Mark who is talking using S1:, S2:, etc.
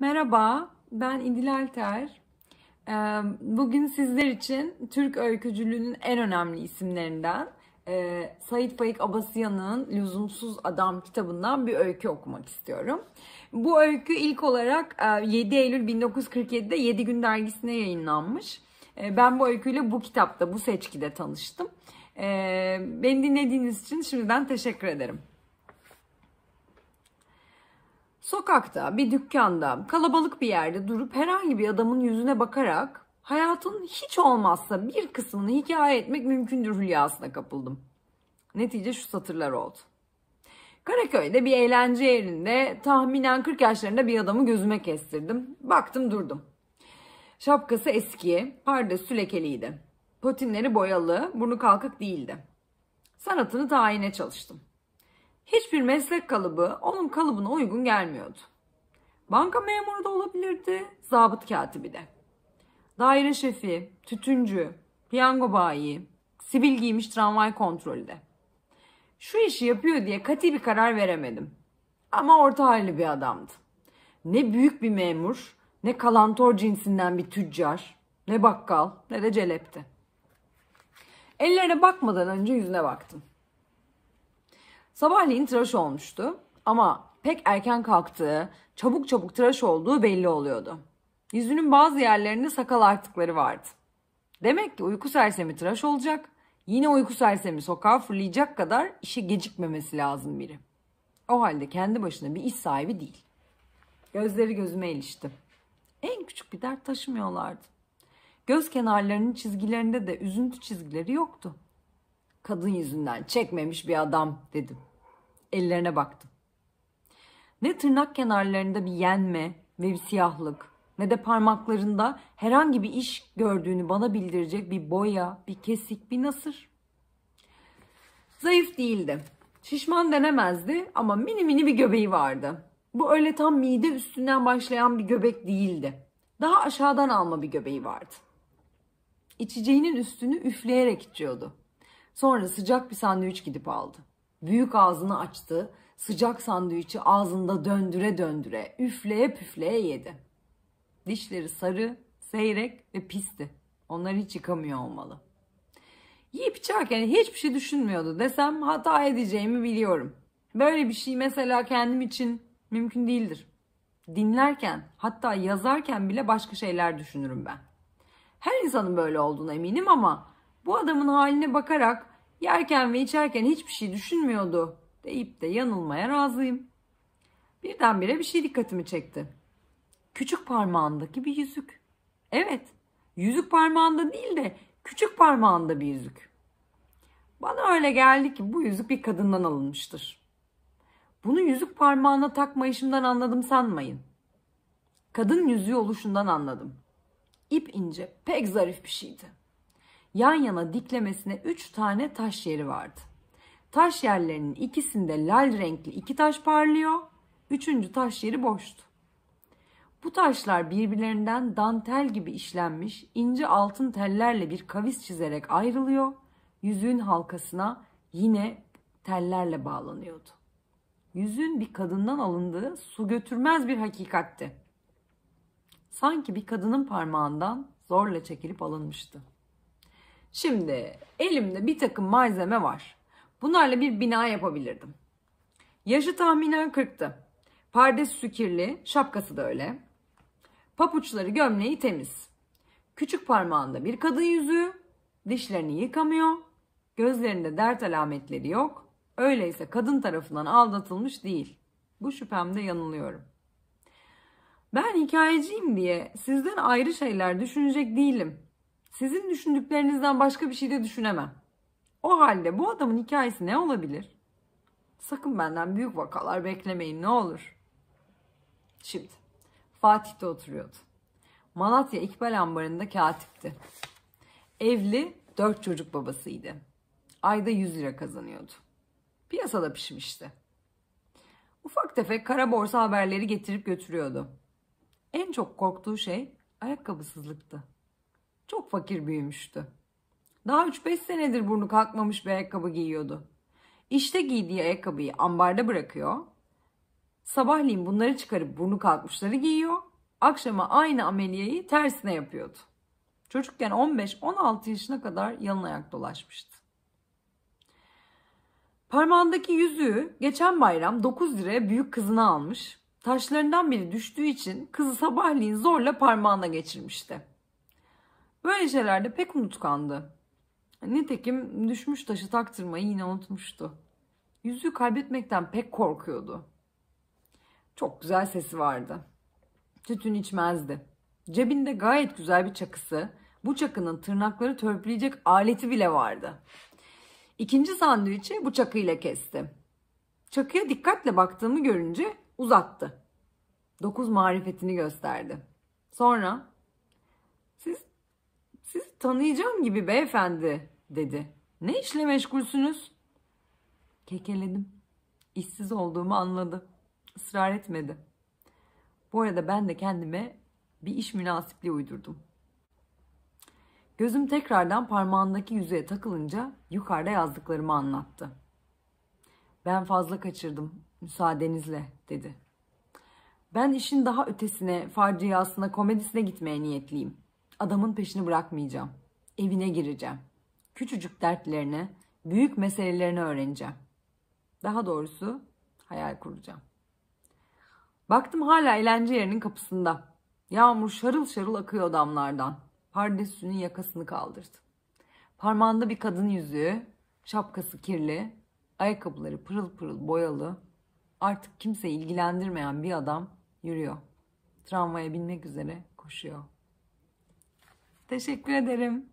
S1: Merhaba, ben İdil Alter. Ee, bugün sizler için Türk öykücülüğünün en önemli isimlerinden e, Said Faik Abasıyan'ın Lüzumsuz Adam kitabından bir öykü okumak istiyorum. Bu öykü ilk olarak 7 e, Eylül 1947'de 7 Gün dergisine yayınlanmış. E, ben bu öyküyle bu kitapta, bu seçkide tanıştım. Beni dinlediğiniz için şimdiden teşekkür ederim. Sokakta, bir dükkanda, kalabalık bir yerde durup herhangi bir adamın yüzüne bakarak hayatın hiç olmazsa bir kısmını hikaye etmek mümkündür hülyasına kapıldım. Netice şu satırlar oldu. Karaköy'de bir eğlence yerinde tahminen 40 yaşlarında bir adamı gözüme kestirdim. Baktım durdum. Şapkası eski, pardesü sülekeliydi, Potinleri boyalı, burnu kalkık değildi. Sanatını tayine çalıştım. Hiçbir meslek kalıbı onun kalıbına uygun gelmiyordu. Banka memuru da olabilirdi, zabıt katibi de. Daire şefi, tütüncü, piyango bayi, sivil giymiş tramvay kontrolü de. Şu işi yapıyor diye kati bir karar veremedim. Ama orta halli bir adamdı. Ne büyük bir memur, ne kalantor cinsinden bir tüccar, ne bakkal, ne de celepti. Ellerine bakmadan önce yüzüne baktım. Sabahleyin tıraş olmuştu ama pek erken kalktığı, çabuk çabuk tıraş olduğu belli oluyordu. Yüzünün bazı yerlerinde sakal artıkları vardı. Demek ki uyku sersemi tıraş olacak, yine uyku sersemi sokağa fırlayacak kadar işe gecikmemesi lazım biri. O halde kendi başına bir iş sahibi değil. Gözleri gözüme ilişti. En küçük bir dert taşımıyorlardı. Göz kenarlarının çizgilerinde de üzüntü çizgileri yoktu kadın yüzünden çekmemiş bir adam dedim. Ellerine baktım. Ne tırnak kenarlarında bir yenme ve bir siyahlık ne de parmaklarında herhangi bir iş gördüğünü bana bildirecek bir boya, bir kesik, bir nasır. Zayıf değildi. Şişman denemezdi ama mini mini bir göbeği vardı. Bu öyle tam mide üstünden başlayan bir göbek değildi. Daha aşağıdan alma bir göbeği vardı. İçeceğinin üstünü üfleyerek içiyordu. Sonra sıcak bir sandviç gidip aldı. Büyük ağzını açtı, sıcak sandviçi ağzında döndüre döndüre, üfleye püfleye yedi. Dişleri sarı, seyrek ve pisti. Onları hiç yıkamıyor olmalı. Yiyip içerken hiçbir şey düşünmüyordu desem hata edeceğimi biliyorum. Böyle bir şey mesela kendim için mümkün değildir. Dinlerken hatta yazarken bile başka şeyler düşünürüm ben. Her insanın böyle olduğuna eminim ama bu adamın haline bakarak Yerken ve içerken hiçbir şey düşünmüyordu deyip de yanılmaya razıyım. Birdenbire bir şey dikkatimi çekti. Küçük parmağındaki bir yüzük. Evet, yüzük parmağında değil de küçük parmağında bir yüzük. Bana öyle geldi ki bu yüzük bir kadından alınmıştır. Bunu yüzük parmağına takma işimden anladım sanmayın. Kadın yüzüğü oluşundan anladım. İp ince, pek zarif bir şeydi yan yana diklemesine 3 tane taş yeri vardı. Taş yerlerinin ikisinde lal renkli iki taş parlıyor, üçüncü taş yeri boştu. Bu taşlar birbirlerinden dantel gibi işlenmiş ince altın tellerle bir kavis çizerek ayrılıyor, yüzüğün halkasına yine tellerle bağlanıyordu. Yüzüğün bir kadından alındığı su götürmez bir hakikatti. Sanki bir kadının parmağından zorla çekilip alınmıştı. Şimdi elimde bir takım malzeme var. Bunlarla bir bina yapabilirdim. Yaşı tahminen 40'tı. Pardesüsü kirli, şapkası da öyle. Papuçları, gömleği temiz. Küçük parmağında bir kadın yüzüğü, dişlerini yıkamıyor, gözlerinde dert alametleri yok. Öyleyse kadın tarafından aldatılmış değil. Bu şüphemde yanılıyorum. Ben hikayeciyim diye sizden ayrı şeyler düşünecek değilim. Sizin düşündüklerinizden başka bir şey de düşünemem. O halde bu adamın hikayesi ne olabilir? Sakın benden büyük vakalar beklemeyin ne olur. Şimdi Fatih'te oturuyordu. Malatya İkbal Ambarı'nda katipti. Evli, dört çocuk babasıydı. Ayda 100 lira kazanıyordu. Piyasada pişmişti. Ufak tefek kara borsa haberleri getirip götürüyordu. En çok korktuğu şey ayakkabısızlıktı. Çok fakir büyümüştü. Daha 3-5 senedir burnu kalkmamış bir ayakkabı giyiyordu. İşte giydiği ayakkabıyı ambarda bırakıyor. Sabahleyin bunları çıkarıp burnu kalkmışları giyiyor. Akşama aynı ameliyayı tersine yapıyordu. Çocukken 15-16 yaşına kadar yalın ayak dolaşmıştı. Parmağındaki yüzüğü geçen bayram 9 liraya büyük kızına almış. Taşlarından biri düştüğü için kızı sabahleyin zorla parmağına geçirmişti. Böyle şeylerde pek unutkandı. Nitekim düşmüş taşı taktırmayı yine unutmuştu. Yüzüğü kaybetmekten pek korkuyordu. Çok güzel sesi vardı. Tütün içmezdi. Cebinde gayet güzel bir çakısı, bu çakının tırnakları törpüleyecek aleti bile vardı. İkinci sandviçi bu çakıyla kesti. Çakıya dikkatle baktığımı görünce uzattı. Dokuz marifetini gösterdi. Sonra siz sizi tanıyacağım gibi beyefendi dedi. Ne işle meşgulsünüz? Kekeledim. İşsiz olduğumu anladı. Israr etmedi. Bu arada ben de kendime bir iş münasipliği uydurdum. Gözüm tekrardan parmağındaki yüzeye takılınca yukarıda yazdıklarımı anlattı. Ben fazla kaçırdım, müsaadenizle dedi. Ben işin daha ötesine, farciyasına, komedisine gitmeye niyetliyim.'' adamın peşini bırakmayacağım. Evine gireceğim. Küçücük dertlerini, büyük meselelerini öğreneceğim. Daha doğrusu hayal kuracağım. Baktım hala eğlence yerinin kapısında. Yağmur şarıl şarıl akıyor damlardan. Pardesünün yakasını kaldırdı. Parmağında bir kadın yüzüğü, şapkası kirli, ayakkabıları pırıl pırıl boyalı, artık kimse ilgilendirmeyen bir adam yürüyor. Tramvaya binmek üzere koşuyor. Teşekkür ederim.